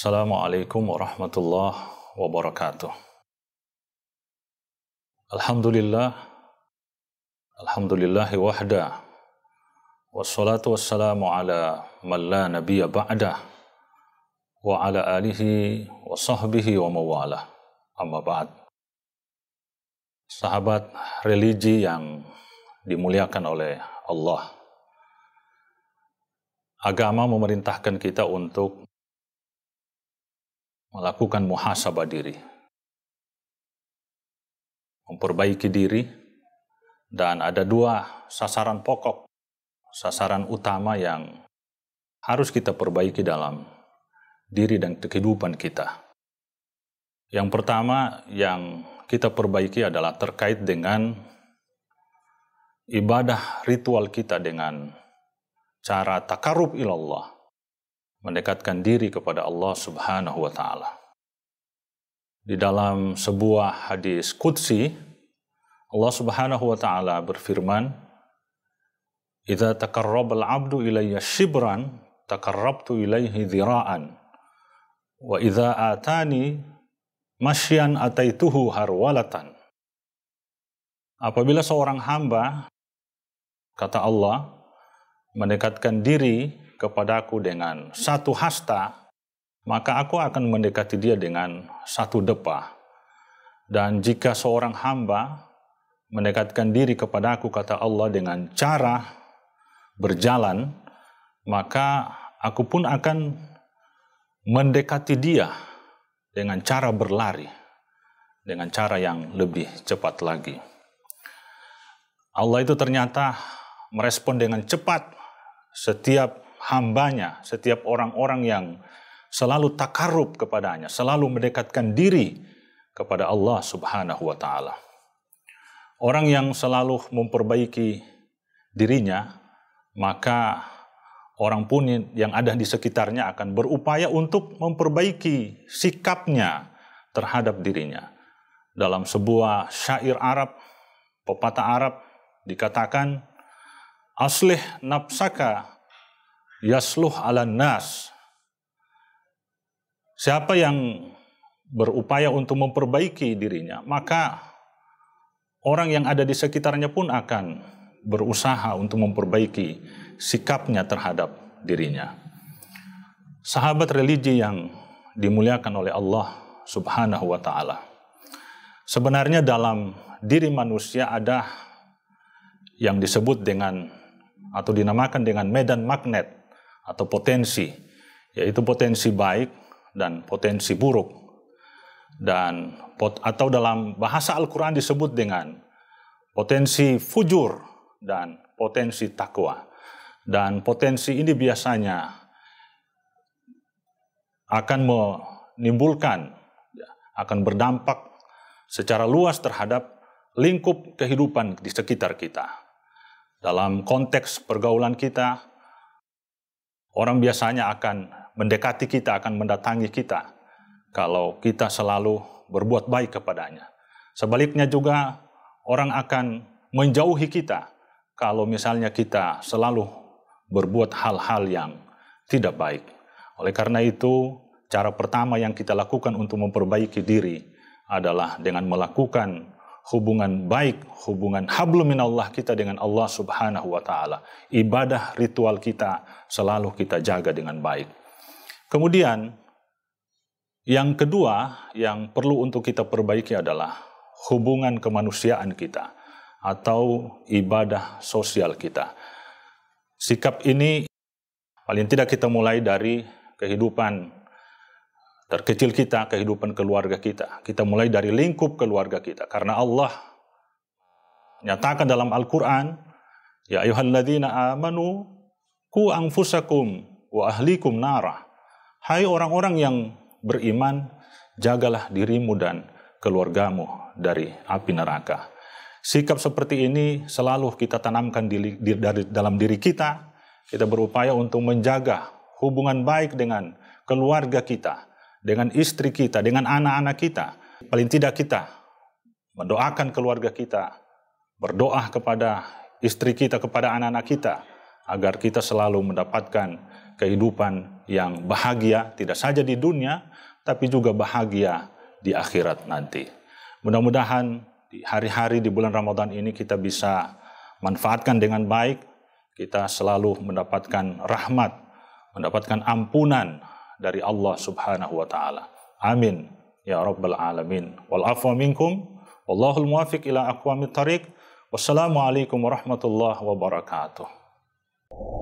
السلام عليكم ورحمة الله وبركاته الحمد لله الحمد لله وحده والصلاة والسلام على من لا نبي بعده وعلى آله وصحبه ومواله أما بعد Sahabat religi yang dimuliakan oleh Allah. Agama memerintahkan kita untuk melakukan muhasabah diri, memperbaiki diri, dan ada dua sasaran pokok, sasaran utama yang harus kita perbaiki dalam diri dan kehidupan kita. Yang pertama yang kita perbaiki adalah terkait dengan ibadah ritual kita dengan cara takarub ilallah mendekatkan diri kepada Allah Subhanahu wa taala. Di dalam sebuah hadis qudsi Allah Subhanahu wa taala berfirman, "Idza taqarraba al-'abdu ilayya shibran, taqarrabtu ilayhi dhira'an. Wa idza atani masyan ataituhu harwalatan." Apabila seorang hamba kata Allah mendekatkan diri kepadaku dengan satu hasta, maka aku akan mendekati dia dengan satu depa. Dan jika seorang hamba mendekatkan diri kepadaku, kata Allah, dengan cara berjalan, maka aku pun akan mendekati dia dengan cara berlari, dengan cara yang lebih cepat lagi. Allah itu ternyata merespon dengan cepat setiap hambanya, setiap orang-orang yang selalu takarub kepadanya, selalu mendekatkan diri kepada Allah Subhanahu wa taala. Orang yang selalu memperbaiki dirinya, maka orang pun yang ada di sekitarnya akan berupaya untuk memperbaiki sikapnya terhadap dirinya. Dalam sebuah syair Arab, pepatah Arab dikatakan, "Aslih nafsaka yasluh ala nas. Siapa yang berupaya untuk memperbaiki dirinya, maka orang yang ada di sekitarnya pun akan berusaha untuk memperbaiki sikapnya terhadap dirinya. Sahabat religi yang dimuliakan oleh Allah Subhanahu wa taala. Sebenarnya dalam diri manusia ada yang disebut dengan atau dinamakan dengan medan magnet atau potensi, yaitu potensi baik dan potensi buruk. Dan pot, atau dalam bahasa Al-Qur'an disebut dengan potensi fujur dan potensi takwa. Dan potensi ini biasanya akan menimbulkan ya, akan berdampak secara luas terhadap lingkup kehidupan di sekitar kita. Dalam konteks pergaulan kita, Orang biasanya akan mendekati kita, akan mendatangi kita kalau kita selalu berbuat baik kepadanya. Sebaliknya juga orang akan menjauhi kita kalau misalnya kita selalu berbuat hal-hal yang tidak baik. Oleh karena itu, cara pertama yang kita lakukan untuk memperbaiki diri adalah dengan melakukan hubungan baik, hubungan hablum minallah kita dengan Allah Subhanahu wa taala. Ibadah ritual kita selalu kita jaga dengan baik. Kemudian yang kedua yang perlu untuk kita perbaiki adalah hubungan kemanusiaan kita atau ibadah sosial kita. Sikap ini paling tidak kita mulai dari kehidupan terkecil kita, kehidupan keluarga kita. Kita mulai dari lingkup keluarga kita. Karena Allah nyatakan dalam Al-Quran, Ya ayuhalladzina amanu ku angfusakum wa ahlikum nara. Hai orang-orang yang beriman, jagalah dirimu dan keluargamu dari api neraka. Sikap seperti ini selalu kita tanamkan di, di, dari, dalam diri kita. Kita berupaya untuk menjaga hubungan baik dengan keluarga kita, dengan istri kita, dengan anak-anak kita. Paling tidak kita mendoakan keluarga kita, berdoa kepada istri kita, kepada anak-anak kita, agar kita selalu mendapatkan kehidupan yang bahagia, tidak saja di dunia, tapi juga bahagia di akhirat nanti. Mudah-mudahan di hari-hari di bulan Ramadan ini kita bisa manfaatkan dengan baik, kita selalu mendapatkan rahmat, mendapatkan ampunan dari Allah Subhanahu wa taala. Amin ya rabbal alamin. Wal afwa minkum wallahul muwafiq ila aqwamit thariq. Wassalamualaikum warahmatullahi wabarakatuh. Oh.